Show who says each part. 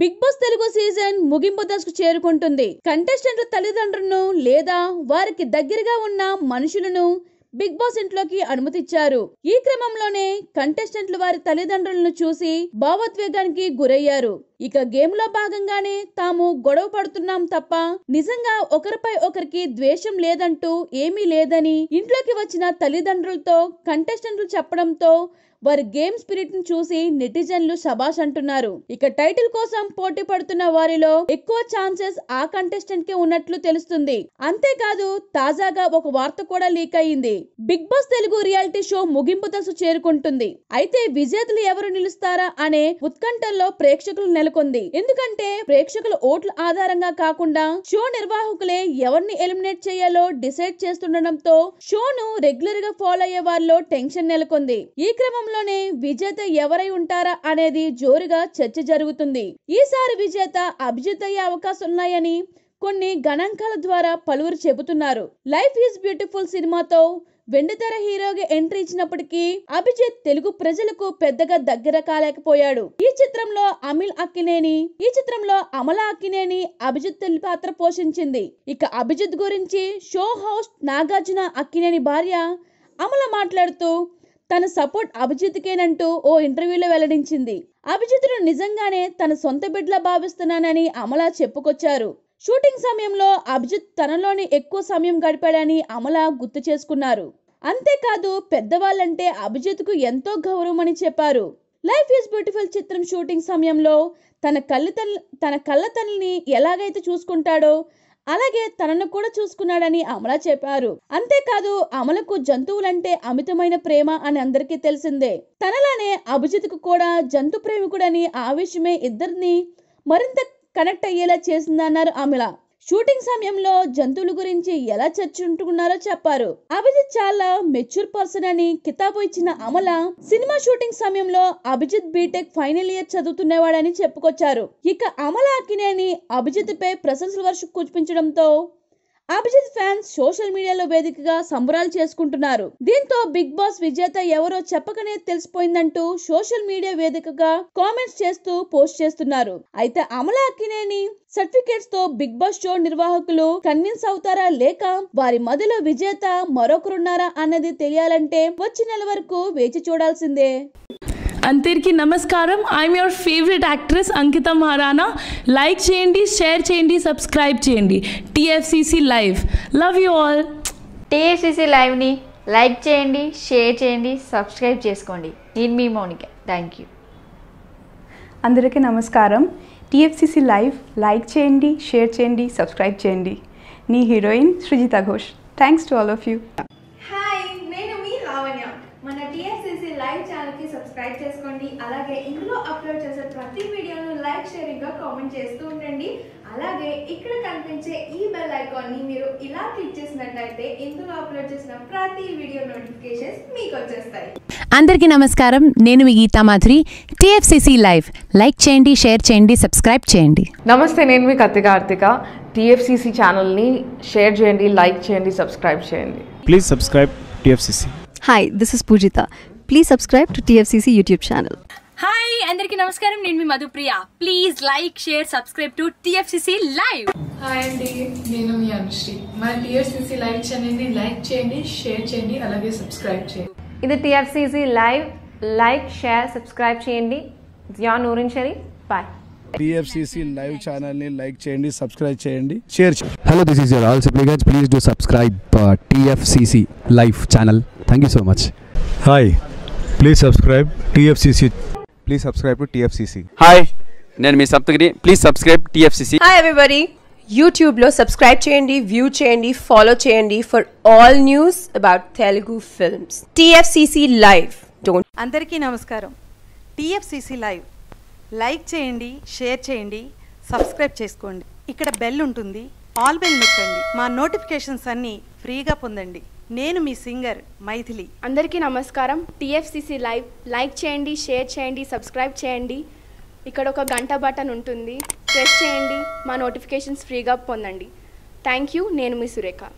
Speaker 1: big boss Telugu season ముగింపు దశకు చేరుకుంటుంది కంటెస్టెంట్ల తల్లిదండ్రులను లేదా వారికి దగ్గరగా ఉన్న మనుషులను బిగ్ బాస్ ఇంట్లోకి అనుమతిచ్చారు ఈ క్రమంలోనే కంటెస్టెంట్లు వారి తల్లిదండ్రులను చూసి భావోద్వేగానికి గురయ్యారు ఇక గేమ్ లో భాగంగానే తాము గొడవ పడుతున్నాం తప్ప నిజంగా ఒకరిపై ఒకరికి ద్వేషం లేదంటూ ఏమీ లేదని ఇంట్లోకి వచ్చిన తల్లిదండ్రులతో కంటెస్టెంట్లు చెప్పడంతో వారి గేమ్ స్పిరిట్ ను చూసి నెటిజన్లు సభాష్ అంటున్నారు ఇక టైటిల్ కోసం పోటీ పడుతున్న వారిలో ఎక్కువ ఛాన్సెస్ ఆ కంటెస్టెంట్ కి ఉన్నట్లు తెలుస్తుంది అంతేకాదు తాజాగా ఒక వార్త కూడా లీక్ అయింది big boss Telugu reality show ముగింపు దశ చేరుకుంటుంది అయితే విజేతలు ఎవరు నిలుస్తారా అనే ఉత్కంఠల్లో ప్రేక్షకులు నెల నెలకొంది ఎందుకంటే ప్రేక్షకుల ఓట్ల ఆధారంగా కాకుండా షో నిర్వాహకులే ఎవరిని ఎలిమినేట్ చేయాలో డిసైడ్ చేస్తుండటంతో షోను రెగ్యులర్ గా ఫాలో అయ్యే వారిలో టెన్షన్ నెలకొంది ఈ క్రమంలోనే విజేత ఎవరై ఉంటారా అనేది జోరుగా చర్చ జరుగుతుంది ఈసారి విజేత అభిజిత్ అయ్యే అవకాశాలున్నాయని కొన్ని గణాంకాల ద్వారా పలువురు చెబుతున్నారు లైఫ్ ఈజ్ బ్యూటిఫుల్ సినిమాతో వెండితెర హీరోగా ఎంట్రీ ఇచ్చినప్పటికీ అభిజిత్ తెలుగు ప్రజలకు పెద్దగా దగ్గర కాలేకపోయాడు ఈ చిత్రంలో అమిల్ అక్కినేని ఈ చిత్రంలో అమల అక్కినేని అభిజిత్ పాత్ర పోషించింది ఇక అభిజిత్ గురించి షో హౌస్ట్ నాగార్జున అక్కినేని భార్య అమల మాట్లాడుతూ తన సపోర్ట్ అభిజిత్కేనంటూ ఓ ఇంటర్వ్యూలో వెల్లడించింది అభిజిత్ను నిజంగానే తన సొంత బిడ్డలా భావిస్తున్నానని అమల చెప్పుకొచ్చారు షూటింగ్ సమయంలో అభిజిత్ తనలోనే ఎక్కువ సమయం గడిపాడని అమల గుర్తు చేసుకున్నారు అంతేకాదు పెద్దవాళ్ళంటే అభిజిత్ కు ఎంతో గౌరవం అని చెప్పారు లైఫ్ ఈజ్ బ్యూటిఫుల్ చిత్రం షూటింగ్ సమయంలో తన కళ్ళతల్ తన కళ్ళతల్లిని ఎలాగైతే చూసుకుంటాడో అలాగే తనను కూడా చూసుకున్నాడని అమల చెప్పారు అంతేకాదు అమలకు జంతువులంటే అమితమైన ప్రేమ అని అందరికీ తెలిసిందే తనలానే అభిజిత్ కు కూడా జంతు ప్రేమికుడని ఆవేశమే ఇద్దరిని మరింత కనెక్ట్ అయ్యేలా చేసిందన్నారు అమల షూటింగ్ సమయంలో జంతువుల గురించి ఎలా చర్చించుకున్నారో చెప్పారు అభిజిత్ చాలా మెచ్యూర్ పర్సన్ అని కితాబు ఇచ్చిన అమల సినిమా షూటింగ్ సమయంలో అభిజిత్ బీటెక్ ఫైనల్ ఇయర్ చదువుతున్నవాడని చెప్పుకొచ్చారు ఇక అమల అకినేని అభిజిత్ పై ప్రశంసల వర్షం కురిపించడంతో అభిజిత్ ఫ్యాన్స్ సోషల్ మీడియాలో వేదికగా సంబరాలు చేసుకుంటున్నారు దీంతో బిగ్ బాస్ విజేత ఎవరో చెప్పకనే తెలిసిపోయిందంటూ సోషల్ మీడియా వేదికగా కామెంట్స్ చేస్తూ పోస్ట్ చేస్తున్నారు అయితే అమల అక్కినేని సర్టిఫికేట్స్ తో బిగ్ బాస్ షో నిర్వాహకులు కన్విన్స్ అవుతారా లేక వారి మదిలో విజేత మరొకరున్నారా అన్నది తెలియాలంటే వచ్చే నెల వరకు వేచి చూడాల్సిందే అందరికీ నమస్కారం I'm your favourite actress Ankita Maharana like చేయండి షేర్ చేయండి సబ్స్క్రైబ్ చేయండి TFCC live love you all TFCC లైవ్ని లైక్ చేయండి షేర్ చేయండి సబ్స్క్రైబ్ చేసుకోండి నేను మీ మౌనిక థ్యాంక్ యూ అందరికీ నమస్కారం టిఎఫ్సిసి లైవ్ లైక్ చేయండి షేర్ చేయండి సబ్స్క్రైబ్ చేయండి నీ heroine Srijita Ghosh thanks to all of you మన టీఎస్సీసీ లైవ్ ఛానల్ కి సబ్స్క్రైబ్ చేసుకోండి అలాగే ఇందులో అప్లోడ్ చేసే ప్రతి వీడియోను లైక్ షేరింగ్ గా కామెంట్ చేస్తూ ఉండండి అలాగే ఇక్కడ కనిపించే ఈ బెల్ ఐకాన్ ని మీరు ఇలా క్లిక్ చేసినట్లయితే ఇందులో అప్లోడ్ చేసిన ప్రతి వీడియో నోటిఫికేషన్స్ మీకు వచ్చేస్తాయి అందరికి నమస్కారం నేను మీ Geetha Madhuri TFCC live like చేయండి షేర్ చేయండి సబ్స్క్రైబ్ చేయండి నమస్తే నేను మీ కత్తి కార్తిక టీఎఫ్సిసి ఛానల్ని షేర్ చేయండి లైక్ చేయండి సబ్స్క్రైబ్ చేయండి please subscribe TFCC hi this is Poojitha please subscribe to TFCC YouTube channel hi అందరికి నమస్కారం నేను మీ Madhupriya please like share subscribe to TFCC live hi అండి నేను మీ అనుశ్రీ మా టీఎఫ్సీసీ లైవ్ ఛానల్ని లైక్ చేయండి షేర్ చేయండి అలాగే సబ్స్క్రైబ్ చేయండి ఇది TFCC live like share subscribe చేయండి Jiyan Noorin Sharif bye TFCC live channel ని లైక్ చేయండి సబ్స్క్రైబ్ చేయండి షేర్ చేయండి hello this is your all Sipligunj please do subscribe TFCC live channel thank you so much hi please subscribe TFCC please subscribe to TFCC hi నేను మీ Saptagiri please subscribe TFCC hi YouTube యూట్యూబ్లో subscribe చేయండి view చేయండి follow చేయండి for all news about Telugu films TFCC live don't అందరికీ నమస్కారం TFCC live like చేయండి share చేయండి సబ్స్క్రైబ్ చేసుకోండి ఇక్కడ బెల్ ఉంటుంది ఆల్ బెల్ నొక్కండి మా నోటిఫికేషన్స్ అన్నీ ఫ్రీగా పొందండి నేను మీ సింగర్ మైథిలి అందరికీ నమస్కారం టిఎఫ్సిసి లైవ్ లైక్ చేయండి షేర్ చేయండి సబ్స్క్రైబ్ చేయండి ఇక్కడ ఒక గంట బటన్ ఉంటుంది ప్రెస్ చేయండి మా నోటిఫికేషన్స్ ఫ్రీగా పొందండి థ్యాంక్ యూ నేను మీ సురేఖ